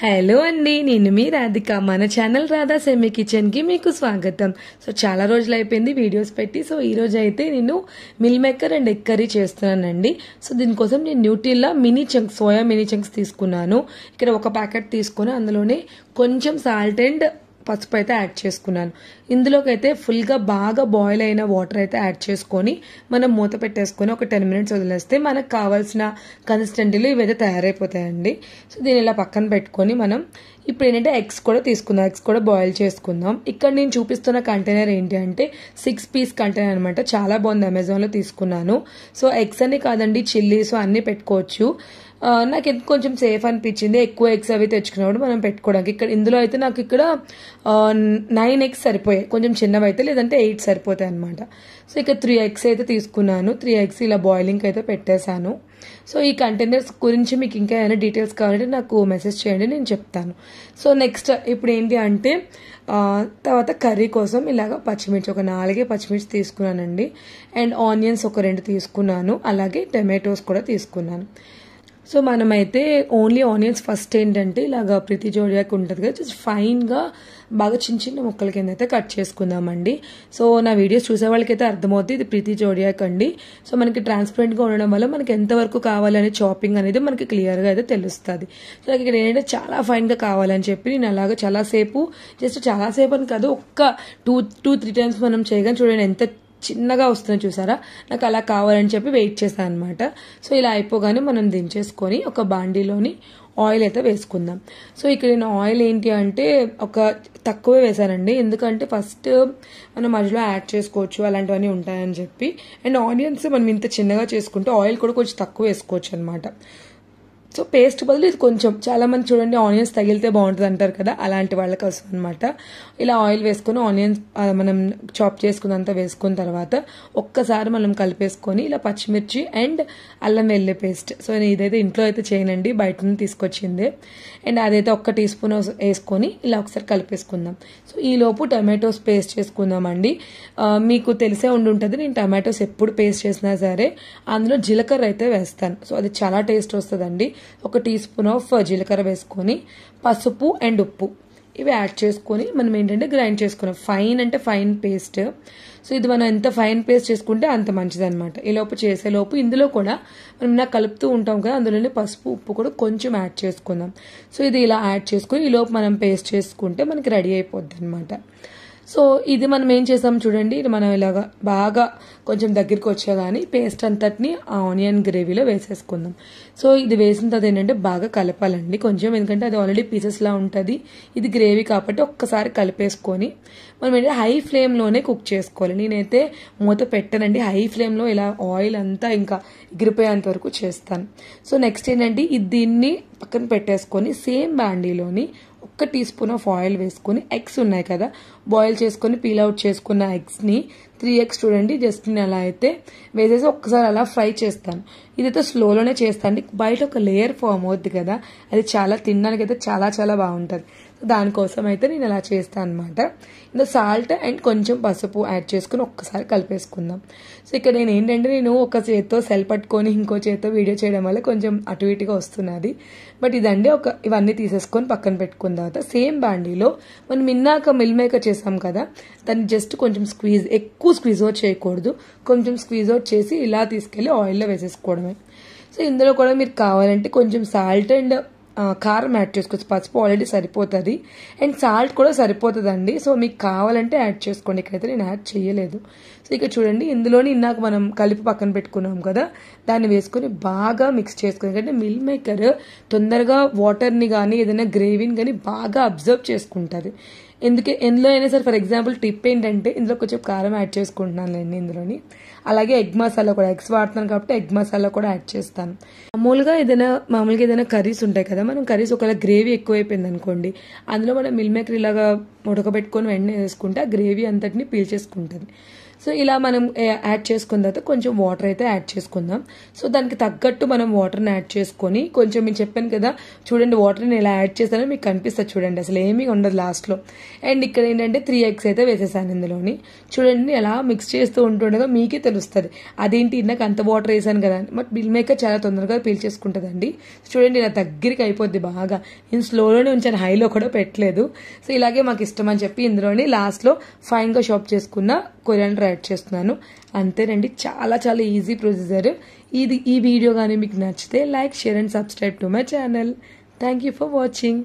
hello అండి నేను మీ రాధిక మన ఛానల్ రాధా సెమీ కిచెన్కి మీకు స్వాగతం సో చాలా రోజులు అయిపోయింది వీడియోస్ పెట్టి సో ఈరోజు అయితే నేను meal maker and egg curry చేస్తున్నానండి సో దీనికోసం నేను Nutrela mini chunks soya mini chunks తీసుకున్నాను ఇక్కడ ఒక ప్యాకెట్ తీసుకొని అందులోనే కొంచెం సాల్ట్ అండ్ పసుపు అయితే యాడ్ చేసుకున్నాను ఇందులోకైతే ఫుల్గా బాగా బాయిల్ అయిన వాటర్ అయితే యాడ్ చేసుకొని మనం మూత పెట్టేసుకొని ఒక టెన్ మినిట్స్ వదిలేస్తే మనకు కావాల్సిన కన్సిస్టెంటీలు ఇవైతే తయారైపోతాయండి సో దీని ఇలా పక్కన పెట్టుకొని మనం ఇప్పుడు ఏంటంటే ఎగ్స్ కూడా తీసుకుందాం ఎగ్స్ కూడా బాయిల్ చేసుకుందాం ఇక్కడ నేను చూపిస్తున్న కంటైనర్ ఏంటి అంటే సిక్స్ పీస్ కంటైనర్ అనమాట చాలా బాగుంది అమెజాన్లో తీసుకున్నాను సో ఎగ్స్ అన్ని కాదండి చిల్లీస్ అన్నీ పెట్టుకోవచ్చు నాకు ఎందుకు కొంచెం సేఫ్ అనిపించింది ఎక్కువ ఎగ్స్ అవి తెచ్చుకున్నప్పుడు మనం పెట్టుకోవడానికి ఇక్కడ ఇందులో అయితే నాకు ఇక్కడ నైన్ ఎగ్స్ సరిపోయాయి ఓకే కొంచెం చిన్నవైతే లేదంటే ఎయిట్ సరిపోతాయి అనమాట సో ఇక త్రీ ఎగ్స్ అయితే తీసుకున్నాను త్రీ ఎగ్స్ ఇలా బాయిలింగ్ అయితే పెట్టేశాను సో ఈ కంటైనర్స్ గురించి మీకు ఇంకా ఏమైనా డీటెయిల్స్ కావాలంటే నాకు మెసేజ్ చేయండి నేను చెప్తాను సో నెక్స్ట్ ఇప్పుడు ఏంటి అంటే తర్వాత కర్రీ కోసం ఇలాగ పచ్చిమిర్చి ఒక నాలుగే పచ్చిమిర్చి తీసుకున్నానండి అండ్ ఆనియన్స్ ఒక రెండు తీసుకున్నాను అలాగే టమాటోస్ కూడా తీసుకున్నాను సో మనమైతే ఓన్లీ ఆనియన్స్ ఫస్ట్ ఏంటంటే ఇలాగ ప్రతి జోడియాకి ఉంటుంది కదా జస్ట్ ఫైన్గా బాగా చిన్న చిన్న ముక్కల కింద అయితే కట్ చేసుకుందామండి సో నా వీడియోస్ చూసే వాళ్ళకైతే అర్థమవుతుంది ఇది ప్రతి జోడియాక్ అండి సో మనకి ట్రాన్స్పరెంట్గా ఉండడం వల్ల మనకి ఎంతవరకు కావాలనే చాపింగ్ అనేది మనకి క్లియర్గా అయితే తెలుస్తుంది సో నాకు ఇక్కడ ఏంటంటే చాలా ఫైన్గా కావాలని చెప్పి నేను అలాగ చాలాసేపు జస్ట్ చాలాసేపు అని కాదు ఒక్క టూ టూ త్రీ టైమ్స్ మనం చేయగానే చూడండి ఎంత చిన్నగా వస్తుంది చూసారా నాకు అలా కావాలని చెప్పి వెయిట్ చేశాను అనమాట సో ఇలా అయిపోగానే మనం దించేసుకొని ఒక బాండీలోని ఆయిల్ అయితే వేసుకుందాం సో ఇక్కడ నేను ఆయిల్ ఏంటి అంటే ఒక తక్కువే వేశానండి ఎందుకంటే ఫస్ట్ మనం మధ్యలో యాడ్ చేసుకోవచ్చు అలాంటివన్నీ ఉంటాయని చెప్పి అండ్ ఆనియన్స్ మనం ఇంత చిన్నగా చేసుకుంటే ఆయిల్ కూడా కొంచెం తక్కువ వేసుకోవచ్చు అనమాట సో పేస్ట్ బదులు ఇది కొంచెం చాలామంది చూడండి ఆనియన్స్ తగిలితే బాగుంటుంది అంటారు కదా అలాంటి వాళ్ళ కోసం అనమాట ఇలా ఆయిల్ వేసుకొని ఆనియన్స్ మనం చాప్ చేసుకున్నంత వేసుకున్న తర్వాత ఒక్కసారి మనం కలిపేసుకొని ఇలా పచ్చిమిర్చి అండ్ అల్లం వెల్లి పేస్ట్ సో నేను ఇదైతే ఇంట్లో అయితే చేయనండి బయట నుంచి తీసుకొచ్చింది అండ్ అదైతే ఒక్క టీ స్పూన్ వేసుకొని ఇలా ఒకసారి కలిపేసుకుందాం సో ఈలోపు టమాటోస్ పేస్ట్ చేసుకుందామండి మీకు తెలిసే ఉండి ఉంటుంది నేను టమాటోస్ ఎప్పుడు పేస్ట్ చేసినా సరే అందులో జీలకర్ర అయితే వేస్తాను సో అది చాలా టేస్ట్ వస్తుందండి ఒక టీ స్పూన్ ఆఫ్ జీలకర్ర వేసుకొని పసుపు అండ్ ఉప్పు ఇవి యాడ్ చేసుకొని మనం ఏంటంటే గ్రైండ్ చేసుకున్నాం ఫైన్ అంటే ఫైన్ పేస్ట్ సో ఇది మనం ఎంత ఫైన్ పేస్ట్ చేసుకుంటే అంత మంచిదన్నమాట ఈలోపు చేసేలోపు ఇందులో కూడా మనం ఇలా కలుపుతూ ఉంటాం కదా అందులోనే పసుపు ఉప్పు కూడా కొంచెం యాడ్ చేసుకుందాం సో ఇది ఇలా యాడ్ చేసుకొని ఈలోపు మనం పేస్ట్ చేసుకుంటే మనకి రెడీ అయిపోద్ది అనమాట సో ఇది మనం ఏం చేసాం చూడండి ఇది మనం ఇలాగా బాగా కొంచెం దగ్గరికి కానీ పేస్ట్ అంతటిని ఆనియన్ గ్రేవీలో వేసేసుకుందాం సో ఇది వేసిన తర్వాత ఏంటంటే బాగా కలపాలండి కొంచెం ఎందుకంటే అది ఆల్రెడీ పీసెస్లా ఉంటుంది ఇది గ్రేవీ కాబట్టి ఒక్కసారి కలిపేసుకొని మనం ఏంటంటే హై ఫ్లేమ్లోనే కుక్ చేసుకోవాలి నేనైతే మూత పెట్టానండి హై ఫ్లేమ్లో ఇలా ఆయిల్ అంతా ఇంకా ఎగిరిపోయేంత వరకు చేస్తాను సో నెక్స్ట్ ఏంటంటే ఇది దీన్ని పక్కన పెట్టేసుకొని సేమ్ బాండీలోని ఒక్క టీ స్పూన్ ఆఫ్ ఆయిల్ వేసుకుని ఎగ్స్ ఉన్నాయి కదా బాయిల్ చేసుకుని పీల్ అవుట్ చేసుకున్న ఎగ్స్ని త్రీ ఎగ్స్ చూడండి జస్ట్ నేను అలా అయితే వేసేసి ఒక్కసారి అలా ఫ్రై చేస్తాను ఇదైతే స్లోలోనే అండి బయట ఒక లేయర్ ఫామ్ అవుద్ది కదా అది చాలా తినడానికి అయితే చాలా చాలా బాగుంటుంది సో దానికోసం అయితే నేను ఇలా చేస్తాను అనమాట ఇంకా సాల్ట్ అండ్ కొంచెం పసుపు యాడ్ చేసుకుని ఒక్కసారి కలిపేసుకుందాం సో ఇక్కడ నేను ఏంటంటే నేను ఒక చేత్తో సెల్ పట్టుకొని ఇంకో చేత్తో వీడియో చేయడం వల్ల కొంచెం అటు ఇటుగా వస్తున్నది బట్ ఇదండి ఒక ఇవన్నీ తీసేసుకొని పక్కన పెట్టుకున్న తర్వాత సేమ్ బాండీలో మనం ఇన్నాక మిల్ మేకర్ చేసాం కదా దాన్ని జస్ట్ కొంచెం స్క్వీజ్ ఎక్కువ స్క్వీజ్ అవుట్ చేయకూడదు కొంచెం స్క్వీజ్ అవుట్ చేసి ఇలా తీసుకెళ్ళి ఆయిల్లో వేసేసుకోవడం మాత్రమే సో ఇందులో కూడా మీరు కావాలంటే కొంచెం సాల్ట్ అండ్ కారం యాడ్ చేసుకోవచ్చు పసుపు ఆల్రెడీ సరిపోతుంది అండ్ సాల్ట్ కూడా సరిపోతుందండి సో మీకు కావాలంటే యాడ్ చేసుకోండి ఇక్కడైతే నేను యాడ్ చేయలేదు సో ఇక్కడ చూడండి ఇందులోని ఇందాక మనం కలిపి పక్కన పెట్టుకున్నాం కదా దాన్ని వేసుకొని బాగా మిక్స్ చేసుకుని ఎందుకంటే మిల్ మేకర్ తొందరగా వాటర్ని కానీ ఏదైనా గ్రేవీని కానీ బాగా అబ్జర్వ్ చేసుకుంటుంది ఎందుకే ఎందులో అయినా సరే ఫర్ ఎగ్జాంపుల్ టిప్ ఏంటంటే ఇందులో కొంచెం కారం యాడ్ చేసుకుంటున్నాను అండి ఇందులోని అలాగే ఎగ్ మసాలా కూడా ఎగ్స్ వాడుతున్నాను కాబట్టి ఎగ్ మసాలా కూడా యాడ్ చేస్తాను మామూలుగా ఏదైనా మామూలుగా ఏదైనా కర్రీస్ ఉంటాయి కదా మనం కర్రీస్ ఒకవేళ గ్రేవీ ఎక్కువైపోయింది అనుకోండి అందులో మనం మిల్ మేకర్ ఇలాగా ఉడకబెట్టుకొని వెంటనే వేసుకుంటే ఆ గ్రేవీ అంతటిని పీల్చేసుకుంటుంది సో ఇలా మనం యాడ్ చేసుకున్న తర్వాత కొంచెం వాటర్ అయితే యాడ్ చేసుకుందాం సో దానికి తగ్గట్టు మనం వాటర్ని యాడ్ చేసుకొని కొంచెం నేను చెప్పాను కదా చూడండి వాటర్ని ఇలా యాడ్ చేస్తానో మీకు కనిపిస్తుంది చూడండి అసలు ఏమీ ఉండదు లాస్ట్లో అండ్ ఇక్కడ ఏంటంటే త్రీ ఎగ్స్ అయితే వేసేసాను ఇందులోని చూడండి ఎలా మిక్స్ చేస్తూ ఉంటుండగా మీకే తెలుస్తుంది అదేంటి నాకు అంత వాటర్ వేసాను కదా బట్ బిల్ మేకర్ చాలా తొందరగా పీల్చేసుకుంటుందండి చూడండి ఇలా దగ్గరికి అయిపోద్ది బాగా నేను స్లోలోనే ఉంచాను హైలో కూడా పెట్టలేదు సో ఇలాగే మాకు ఇష్టం అని చెప్పి ఇందులోని లాస్ట్లో ఫైన్గా షాప్ చేసుకున్న కొరియాండర్ కూడా యాడ్ చేస్తున్నాను అంతేనండి చాలా చాలా ఈజీ ప్రొసీజర్ ఇది ఈ వీడియో కానీ మీకు నచ్చితే like share and subscribe to my channel thank you for watching